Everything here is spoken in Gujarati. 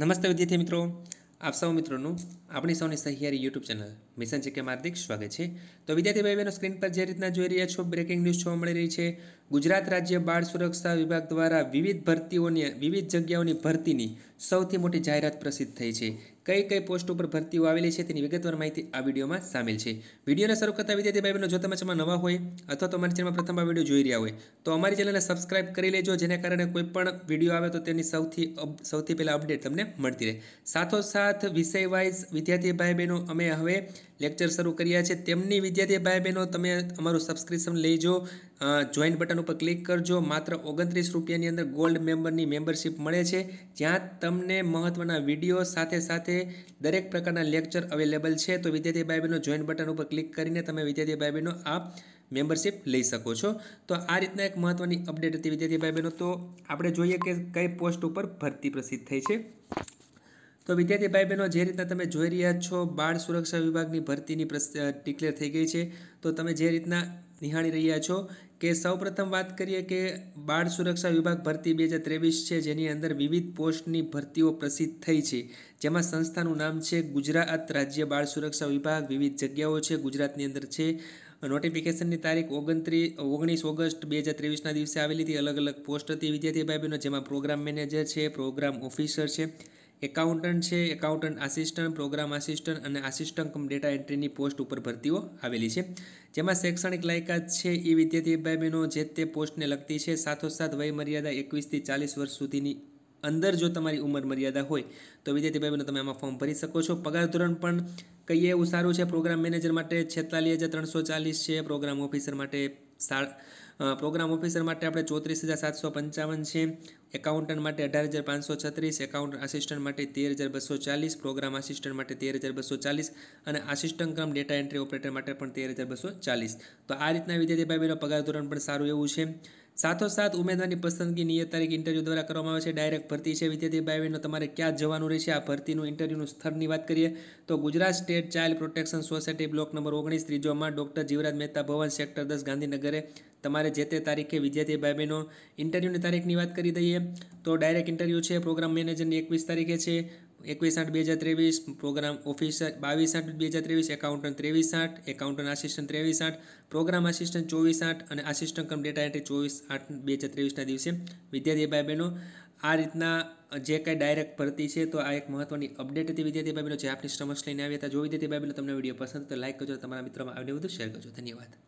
નમસ્તે વિદ્યાર્થી મિત્રો આપ સૌ મિત્રોનું આપણી સૌની સહિયારી યુટ્યુબ ચેનલ મિશન જીકે હાર્દિક સ્વાગત છે તો વિદ્યાર્થી ભાઈ બહેનો સ્ક્રીન પર જે રીતના જોઈ રહ્યા છો બ્રેકિંગ ન્યૂઝ જોવા મળી રહી છે ગુજરાત રાજ્ય બાળ સુરક્ષા વિભાગ દ્વારા વિવિધ ભરતીઓની વિવિધ જગ્યાઓની ભરતીની સૌથી મોટી જાહેરાત પ્રસિદ્ધ થઈ છે કઈ કઈ પોસ્ટ ઉપર ભરતીઓ આવેલી છે તેની વિગતવાર માહિતી આ વિડીયોમાં સામેલ છે વિડીયોને શરૂ કરતા વિદ્યાર્થી ભાઈ બહેનો જો તમે ચેનલમાં નવા હોય અથવા તો અમારી ચેનલમાં પ્રથમ આ વિડીયો જોઈ રહ્યા હોય તો અમારી ચેનલને સબસ્ક્રાઈબ કરી લેજો જેના કારણે કોઈ પણ વિડીયો આવે તો તેની સૌથી સૌથી પહેલાં અપડેટ તમને મળતી રહે સાથોસાથ વિષય વાઇઝ વિદ્યાર્થી ભાઈ બહેનો અમે હવે લેક્ચર શરૂ કર્યા છે તેમની વિદ્યાર્થી ભાઈ બહેનો તમે અમારું સબસ્ક્રિપ્શન લેજો જોઈન બટન ઉપર ક્લિક કરજો માત્ર ઓગણત્રીસ રૂપિયાની અંદર ગોલ્ડ મેમ્બરની મેમ્બરશીપ મળે છે જ્યાં તમને મહત્ત્વના વિડીયો સાથે સાથે દરેક પ્રકારના લેક્ચર અવેલેબલ છે તો વિદ્યાર્થી ભાઈ બહેનો જોઈન બટન ઉપર ક્લિક કરીને તમે વિદ્યાર્થી ભાઈ બહેનો આ મેમ્બરશિપ લઈ શકો છો તો આ રીતના એક મહત્ત્વની અપડેટ હતી વિદ્યાર્થી ભાઈ બહેનો તો આપણે જોઈએ કે કઈ પોસ્ટ ઉપર ભરતી પ્રસિદ્ધ થઈ છે તો વિદ્યાર્થી ભાઈ બહેનો જે રીતના તમે જોઈ રહ્યા છો બાળ સુરક્ષા વિભાગની ભરતીની ડિક્લેર થઈ ગઈ છે તો તમે જે રીતના નિહાળી રહ્યા છો કે સૌપ્રથમ વાત કરીએ કે બાળ સુરક્ષા વિભાગ ભરતી બે હજાર ત્રેવીસ છે જેની અંદર વિવિધ પોસ્ટની ભરતીઓ પ્રસિદ્ધ થઈ છે જેમાં સંસ્થાનું નામ છે ગુજરાત રાજ્ય બાળ સુરક્ષા વિભાગ વિવિધ જગ્યાઓ છે ગુજરાતની અંદર છે નોટિફિકેશનની તારીખ ઓગણત્રીસ ઓગણીસ ઓગસ્ટ બે હજાર ત્રેવીસના દિવસે આવેલી હતી અલગ અલગ પોસ્ટ હતી વિદ્યાર્થી ભાઈ બહેનો જેમાં પ્રોગ્રામ મેનેજર છે પ્રોગ્રામ ઓફિસર છે એકાઉન્ટન્ટ છે એકાઉન્ટન્ટ આસિસ્ટન્ટ પ્રોગ્રામ આસિસ્ટન્ટ અને આસિસ્ટન્ટ કમ ડેટા એન્ટ્રીની પોસ્ટ ઉપર ભરતીઓ આવેલી છે જેમાં શૈક્ષણિક લાયકાત છે એ વિદ્યાર્થી ભાઈ બહેનો જે તે પોસ્ટને લગતી છે સાથોસાથ વયમર્યાદા એકવીસથી ચાલીસ વર્ષ સુધીની અંદર જો તમારી ઉંમર મર્યાદા હોય તો વિદ્યાર્થી ભાઈ બહેનો તમે આમાં ફોર્મ ભરી શકો છો પગાર ધોરણ પણ કહીએ એવું સારું છે પ્રોગ્રામ મેનેજર માટે છેતાલીસ હજાર ત્રણસો ચાલીસ છે પ્રોગ્રામ ઓફિસર માટે પ્રોગ્રામ ઓફિસર માટે આપણે ચોત્રીસ હજાર સાતસો પંચાવન છે એકાઉન્ટન્ટ માટે અઢાર હજાર પાંચસો છત્રીસ એકાઉન્ટ આસિસ્ટન્ટ માટે તેર હજાર બસો ચાલીસ પ્રોગ્રામ આસિસ્ટન્ટ માટે તેર હજાર બસો ચાલીસ અને આસિસ્ટન્ટ ક્રમ ડેટા એન્ટ્રી ઓપરેટર માટે પણ તેર હજાર બસો ચાલીસ તો આ રીતના વિદ્યાર્થી ભાઈ બહેનો પગાર ધોરણ પણ સારું એવું છે સાથોસાથ ઉમેદવારની પસંદગી નિયત તારીખ ઇન્ટરવ્યુ દ્વારા કરવામાં આવે છે ડાયરેક્ટ ભરતી છે વિદ્યાર્થી ભાઈઓનો તમારે ક્યાં જવાનું રહેશે આ ભરતીનું ઇન્ટરવ્યુનું સ્થળની વાત કરીએ તો Gujarat state child protection society block number ઓગણીસ ત્રીજોમાં ડૉક્ટર જીવરાજ મહેતા ભવન સેક્ટર દસ ગાંધીનગરે તમારે જે તે તારીખે વિદ્યાર્થી ભાઈ બહેનો ઇન્ટરવ્યૂની તારીખની વાત કરી દઈએ તો ડાયરેક્ટ ઇન્ટરવ્યૂ છે પ્રોગ્રામ મેનેજરની એકવીસ તારીખે છે એકવીસ આઠ બે હજાર ત્રેવીસ પ્રોગ્રામ ઓફિસર બાવીસ આઠ બે હજાર ત્રેવીસ એકાઉન્ટન્ટ ત્રેવીસ આઠ એકાઉન્ટન્ટ આસિસ્ટન્ટ ત્રેવીસ આઠ પ્રોગ્રામ આસિસ્ટન્ટ ચોવીસ આઠ અને આસિસ્ટન્ટ કમ ડેટા એન્ટ્રી ચોવીસ આઠ બે હજાર ત્રેવીસના દિવસે વિદ્યાર્થી ભાઈ બહેનો આ રીતના જે કાંઈ ડાયરેક્ટ ભરતી છે તો આ એક મહત્ત્વની અપડેટ હતી વિદ્યાર્થી ભાઈ જે આપની સમક્ષ લઈને આવ્યા હતા જો વિદ્યાર્થી ભાઈ તમને વિડીયો પસંદ તો લાઇક કરજો તમારા મિત્રોમાં આવડે બધું શેર કરજો ધન્યવાદ